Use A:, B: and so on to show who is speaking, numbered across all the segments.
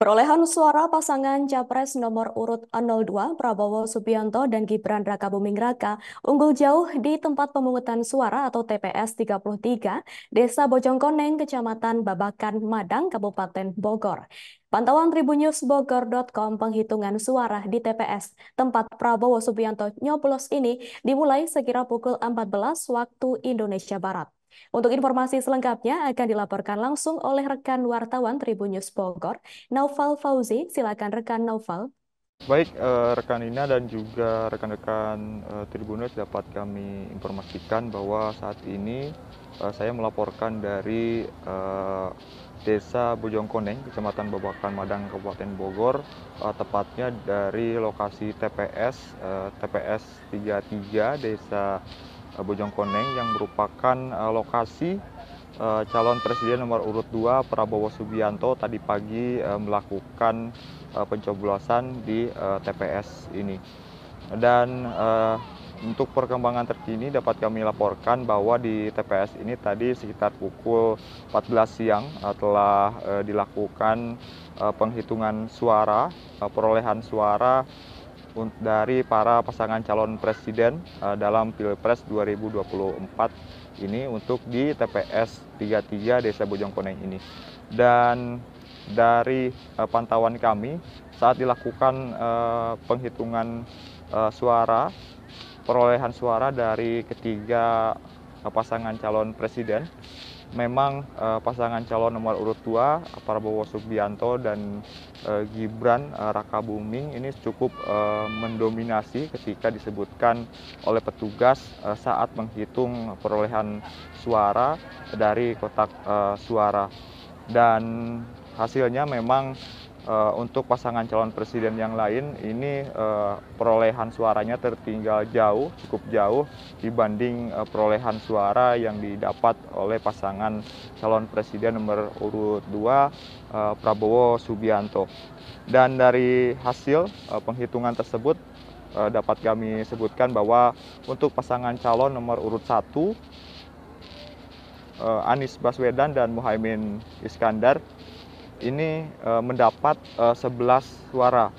A: Perolehan suara pasangan Capres nomor urut 02 Prabowo Subianto dan Gibran Raka Buming Raka unggul jauh di tempat pemungutan suara atau TPS 33, Desa Bojongkoneng, Kecamatan Babakan, Madang, Kabupaten Bogor. Pantauan Tribunnews Bogor.com penghitungan suara di TPS tempat Prabowo Subianto nyoblos ini dimulai sekira pukul 14 waktu Indonesia Barat. Untuk informasi selengkapnya akan dilaporkan langsung oleh rekan wartawan Tribun News Bogor, Naufal Fauzi. Silakan rekan Naufal.
B: Baik, uh, rekan Nina dan juga rekan-rekan eh, Tribun News dapat kami informasikan bahwa saat ini uh, saya melaporkan dari uh, Desa Bojongkoneng, Kecamatan Babakan Madang, Kabupaten Bogor, uh, tepatnya dari lokasi TPS, uh, TPS 33, Desa Bojongkoneng yang merupakan eh, lokasi eh, calon presiden nomor urut 2 Prabowo Subianto tadi pagi eh, melakukan pencoblosan di TPS ini. Dan untuk perkembangan terkini dapat kami laporkan bahwa di TPS ini tadi sekitar pukul 14 siang telah dilakukan penghitungan suara, perolehan suara dari para pasangan calon presiden eh, dalam Pilpres 2024 ini untuk di TPS 33 Desa Bojongkoneng ini. Dan dari eh, pantauan kami saat dilakukan eh, penghitungan suara perolehan suara dari ketiga pasangan calon presiden memang uh, pasangan calon nomor urut 2 Prabowo Subianto dan uh, Gibran uh, Raka Buming ini cukup uh, mendominasi ketika disebutkan oleh petugas uh, saat menghitung perolehan suara dari kotak uh, suara dan hasilnya memang uh, untuk pasangan calon presiden yang lain ini uh, perolehan suaranya tertinggal jauh, cukup jauh dibanding uh, perolehan suara yang didapat oleh pasangan calon presiden nomor urut 2 uh, Prabowo Subianto. Dan dari hasil uh, penghitungan tersebut uh, dapat kami sebutkan bahwa untuk pasangan calon nomor urut 1 Anies Baswedan dan Muhaimin Iskandar ini uh, mendapat uh, e, 11 suara.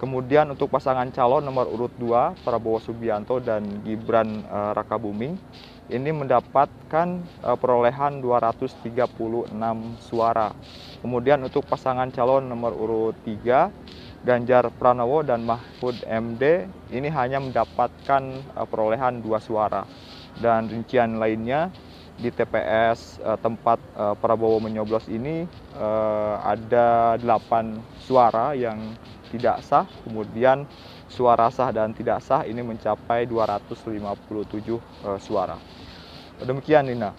B: Kemudian untuk pasangan calon nomor urut 2 Prabowo Subianto dan Gibran uh, e, Rakabuming ini mendapatkan uh, perolehan 236 suara. Kemudian untuk pasangan calon nomor urut 3 Ganjar Pranowo dan Mahfud MD ini hanya mendapatkan perolehan dua suara. Dan rincian lainnya di TPS uh, eh, tempat uh, Prabowo menyoblos ini uh, ada 8 suara yang tidak sah, kemudian suara sah dan tidak sah ini mencapai 257 uh, suara. Demikian Nina.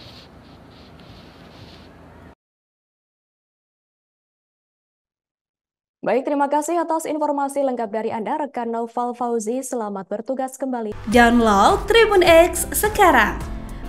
A: Baik, terima kasih atas informasi lengkap dari Anda, rekan Noval Fauzi. Selamat bertugas kembali. Download Tribun X sekarang